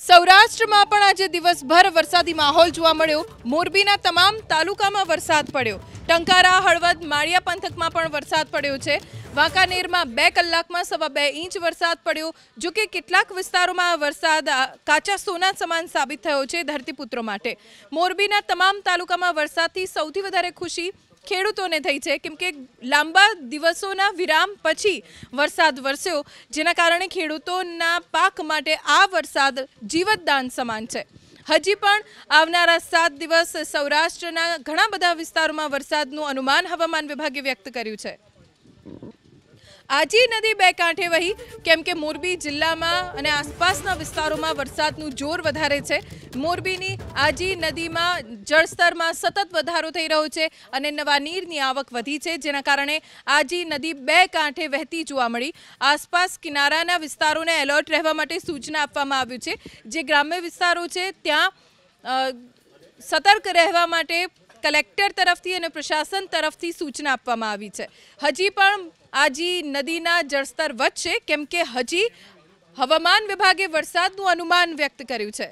સૌરાષ્ટ્રમાં પણ આજે દિવસભર વરસાદી માહોલ જોવા મળ્યો મોરબીના તમામ તાલુકામાં વરસાદ પડ્યો ટંકારા હળવદ માળિયા પંથકમાં પણ વરસાદ પડ્યો છે વાંકાનેરમાં બે કલાકમાં સવા બે ઇંચ વરસાદ પડ્યો જો કે કેટલાક વિસ્તારોમાં વરસાદ કાચા સોના સમાન સાબિત થયો છે ધરતીપુત્રો માટે મોરબીના તમામ તાલુકામાં વરસાદથી સૌથી વધારે ખુશી ખેડૂતોને થઈ છે કેમકે લાંબા દિવસોના વિરામ પછી વરસાદ વરસ્યો જેના કારણે ખેડૂતોના પાક માટે આ વરસાદ જીવતદાન સમાન છે હજી પણ આવનારા સાત દિવસ સૌરાષ્ટ્રના ઘણા બધા વિસ્તારોમાં વરસાદનું અનુમાન હવામાન વિભાગે વ્યક્ત કર્યું છે આજી નદી બે કાંઠે વહી કેમ કે મોરબી જિલ્લામાં અને આસપાસના વિસ્તારોમાં વરસાદનું જોર વધારે છે મોરબીની આજી નદીમાં જળસ્તરમાં સતત વધારો થઈ રહ્યો છે અને નવા નીરની આવક વધી છે જેના કારણે આજી નદી બે કાંઠે વહેતી જોવા મળી આસપાસ કિનારાના વિસ્તારોને એલર્ટ રહેવા માટે સૂચના આપવામાં આવ્યું છે જે ગ્રામ્ય વિસ્તારો છે ત્યાં સતર્ક રહેવા માટે કલેક્ટર તરફથી અને પ્રશાસન તરફથી સૂચના આપવામાં આવી છે હજી પણ આજી નદીના જળસ્તર વધશે કેમ કે હજી હવામાન વિભાગે વરસાદનું અનુમાન વ્યક્ત કર્યું છે